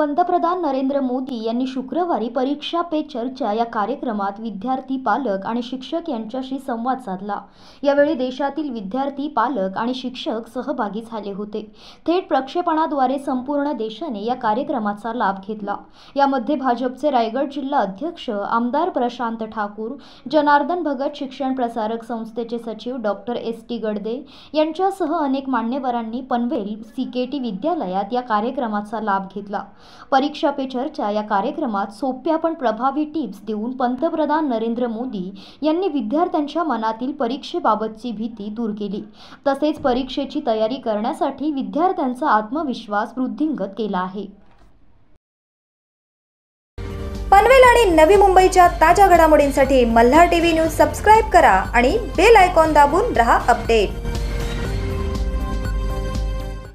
पंतप्रधान नरेंद्र मोदी यांनी शुक्रवारी परीक्षा पे चर्चा या कार्यक्रमात विद्यार्थी पालक आणि शिक्षक यांच्याशी संवाद साधला यावेळी देशातील विद्यार्थी पालक आणि शिक्षक सहभागी झाले होते थेट प्रक्षेपणाद्वारे संपूर्ण देशाने या कार्यक्रमाचा लाभ घेतला यामध्ये भाजपचे रायगड जिल्हा अध्यक्ष आमदार प्रशांत ठाकूर जनार्दन भगत शिक्षण प्रसारक संस्थेचे सचिव डॉक्टर एस टी गडदे यांच्यासह अनेक मान्यवरांनी पनवेल सी के टी विद्यालयात या कार्यक्रमाचा लाभ घेतला परीक्षा पे चर्चा या कार्यक्रमात सोप्या पण प्रभावी टिप्स देऊन पंतप्रधान नरेंद्र मोदी यांनी विद्यार्थ्यांच्या मनातील परीक्षेबाबतची भीती दूर केली तसेच परीक्षेची तयारी करण्यासाठी विद्यार्थ्यांचा आत्मविश्वास वृद्धिंगत केला आहे पनवेल आणि नवी मुंबईच्या ताज्या घडामोडींसाठी मल्हार टीव्ही न्यूज सबस्क्राईब करा आणि बेल आयकॉन दाबून रहा अपडेट